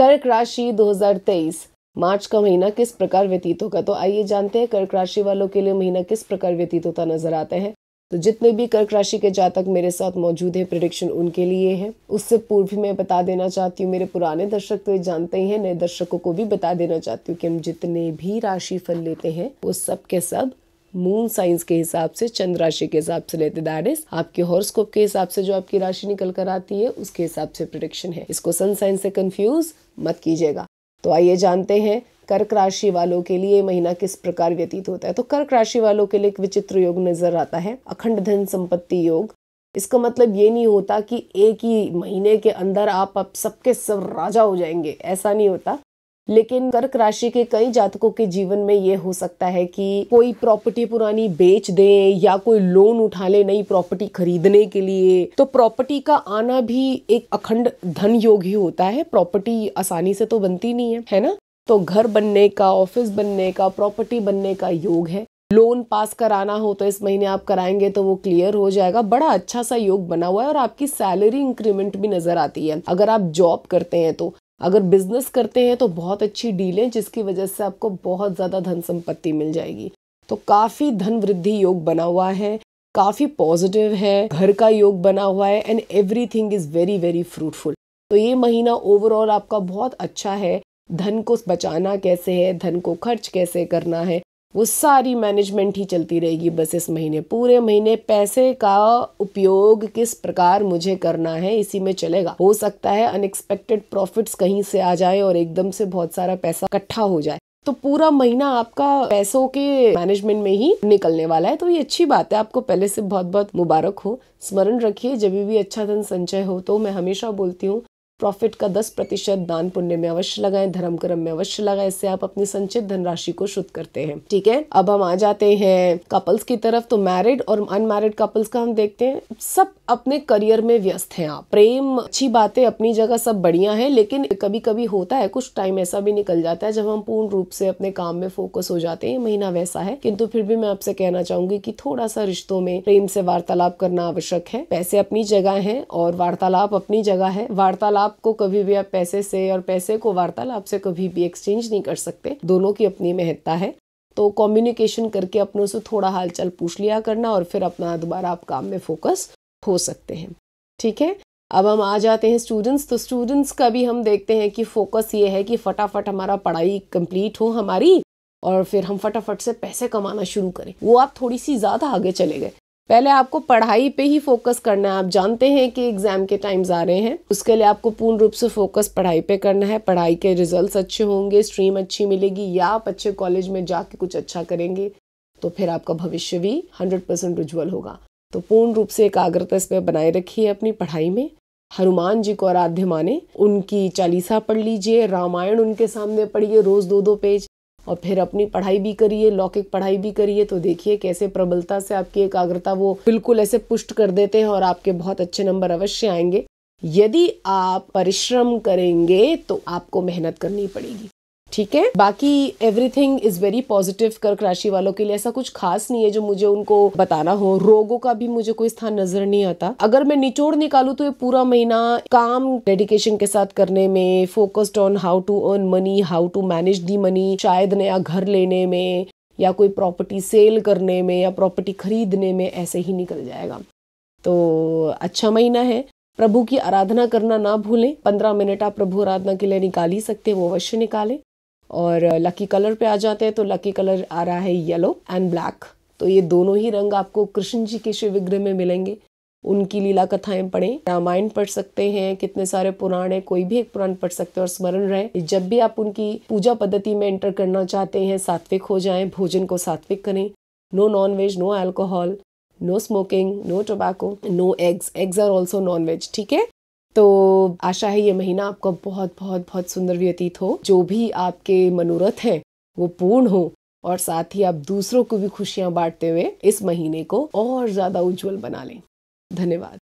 कर्क राशि 2023 मार्च का महीना किस प्रकार व्यतीत होगा तो आइए जानते हैं कर्क राशि वालों के लिए महीना किस प्रकार व्यतीत होता नजर आता है तो जितने भी कर्क राशि के जातक मेरे साथ मौजूद हैं प्रिडिक्शन उनके लिए है उससे पूर्व मैं बता देना चाहती हूँ मेरे पुराने दर्शक तो ये जानते ही हैं नए दर्शकों को भी बता देना चाहती हूँ कि हम जितने भी राशि फल लेते हैं वो सब के सब मून साइंस के हिसाब से चंद्र राशि के हिसाब से लेते दैट इज आपके हॉरोस्कोप के हिसाब से जो आपकी राशि निकल कर आती है उसके हिसाब से प्रोडिक्शन है इसको सन साइंस से कंफ्यूज मत कीजिएगा तो आइए जानते हैं कर्क राशि वालों के लिए महीना किस प्रकार व्यतीत होता है तो कर्क राशि वालों के लिए एक विचित्र योग नजर आता है अखंड धन संपत्ति योग इसका मतलब ये नहीं होता कि एक ही महीने के अंदर आप अब सबके सब राजा हो जाएंगे ऐसा नहीं होता लेकिन कर्क राशि के कई जातकों के जीवन में ये हो सकता है कि कोई प्रॉपर्टी पुरानी बेच दे या कोई लोन उठा ले नई प्रॉपर्टी खरीदने के लिए तो प्रॉपर्टी का आना भी एक अखंड धन योग ही होता है प्रॉपर्टी आसानी से तो बनती नहीं है है ना तो घर बनने का ऑफिस बनने का प्रॉपर्टी बनने का योग है लोन पास कराना हो तो इस महीने आप कराएंगे तो वो क्लियर हो जाएगा बड़ा अच्छा सा योग बना हुआ है और आपकी सैलरी इंक्रीमेंट भी नजर आती है अगर आप जॉब करते हैं तो अगर बिजनेस करते हैं तो बहुत अच्छी डीलें जिसकी वजह से आपको बहुत ज़्यादा धन संपत्ति मिल जाएगी तो काफ़ी धन वृद्धि योग बना हुआ है काफ़ी पॉजिटिव है घर का योग बना हुआ है and everything is very very fruitful तो ये महीना ओवरऑल आपका बहुत अच्छा है धन को बचाना कैसे है धन को खर्च कैसे करना है वो सारी मैनेजमेंट ही चलती रहेगी बस इस महीने पूरे महीने पैसे का उपयोग किस प्रकार मुझे करना है इसी में चलेगा हो सकता है अनएक्सपेक्टेड प्रॉफिट्स कहीं से आ जाए और एकदम से बहुत सारा पैसा इकट्ठा हो जाए तो पूरा महीना आपका पैसों के मैनेजमेंट में ही निकलने वाला है तो ये अच्छी बात है आपको पहले से बहुत बहुत मुबारक हो स्मरण रखिए जब भी अच्छा धन संचय हो तो मैं हमेशा बोलती हूँ प्रॉफिट का दस प्रतिशत दान पुण्य में अवश्य लगाएं धर्म कर्म में अवश्य लगाएं इससे आप अपनी संचित धनराशि को शुद्ध करते हैं ठीक है अब हम आ जाते हैं कपल्स की तरफ तो मैरिड और अनमैरिड कपल्स का हम देखते हैं सब अपने करियर में व्यस्त हैं आप प्रेम अच्छी बातें अपनी जगह सब बढ़िया है लेकिन कभी कभी होता है कुछ टाइम ऐसा भी निकल जाता है जब हम पूर्ण रूप से अपने काम में फोकस हो जाते हैं महीना वैसा है किंतु फिर भी मैं आपसे कहना चाहूंगी कि थोड़ा सा रिश्तों में प्रेम से वार्तालाप करना आवश्यक है पैसे अपनी जगह है और वार्तालाप अपनी जगह है वार्तालाप आपको कभी भी आप पैसे से और पैसे को वार्तालाप से कभी भी एक्सचेंज नहीं कर सकते दोनों की अपनी महत्ता है तो कम्युनिकेशन करके अपनों से थोड़ा हालचाल पूछ लिया करना और फिर अपना दोबारा आप काम में फोकस हो सकते हैं ठीक है अब हम आ जाते हैं स्टूडेंट्स तो स्टूडेंट्स का भी हम देखते हैं कि फोकस ये है कि फटाफट हमारा पढ़ाई कंप्लीट हो हमारी और फिर हम फटाफट से पैसे कमाना शुरू करें वो आप थोड़ी सी ज़्यादा आगे चले गए पहले आपको पढ़ाई पे ही फोकस करना है आप जानते हैं कि एग्ज़ाम के टाइम्स आ रहे हैं उसके लिए आपको पूर्ण रूप से फोकस पढ़ाई पे करना है पढ़ाई के रिजल्ट्स अच्छे होंगे स्ट्रीम अच्छी मिलेगी या आप अच्छे कॉलेज में जाके कुछ अच्छा करेंगे तो फिर आपका भविष्य भी हंड्रेड परसेंट उज्ज्वल होगा तो पूर्ण रूप से एकाग्रता इसमें बनाए रखिए अपनी पढ़ाई में हनुमान जी को आराध्य माने उनकी चालीसा पढ़ लीजिए रामायण उनके सामने पढ़िए रोज दो दो पेज और फिर अपनी पढ़ाई भी करिए लौकिक पढ़ाई भी करिए तो देखिए कैसे प्रबलता से आपकी एकाग्रता वो बिल्कुल ऐसे पुष्ट कर देते हैं और आपके बहुत अच्छे नंबर अवश्य आएंगे यदि आप परिश्रम करेंगे तो आपको मेहनत करनी पड़ेगी ठीक है बाकी एवरीथिंग इज वेरी पॉजिटिव कर्क राशि वालों के लिए ऐसा कुछ खास नहीं है जो मुझे उनको बताना हो रोगों का भी मुझे कोई स्थान नजर नहीं आता अगर मैं निचोड़ निकालू तो ये पूरा महीना काम डेडिकेशन के साथ करने में focused on how to earn money how to manage the money शायद नया घर लेने में या कोई प्रॉपर्टी सेल करने में या प्रॉपर्टी खरीदने में ऐसे ही निकल जाएगा तो अच्छा महीना है प्रभु की आराधना करना ना भूलें पंद्रह मिनट आप प्रभु आराधना के लिए निकाल ही सकते हैं वो अवश्य निकालें और लकी uh, कलर पे आ जाते हैं तो लकी कलर आ रहा है येलो एंड ब्लैक तो ये दोनों ही रंग आपको कृष्ण जी के शिव विग्रह में मिलेंगे उनकी लीला कथाएं पढ़ें रामायण पढ़ सकते हैं कितने सारे पुराण है कोई भी एक पुराण पढ़ सकते हैं और स्मरण रहे जब भी आप उनकी पूजा पद्धति में एंटर करना चाहते हैं सात्विक हो जाएं भोजन को सात्विक करें no non veg no alcohol no smoking no tobacco no eggs eggs are also non veg ठीक है तो आशा है ये महीना आपका बहुत बहुत बहुत सुंदर व्यतीत हो जो भी आपके मनोरथ हैं वो पूर्ण हो और साथ ही आप दूसरों को भी खुशियां बांटते हुए इस महीने को और ज्यादा उज्जवल बना लें धन्यवाद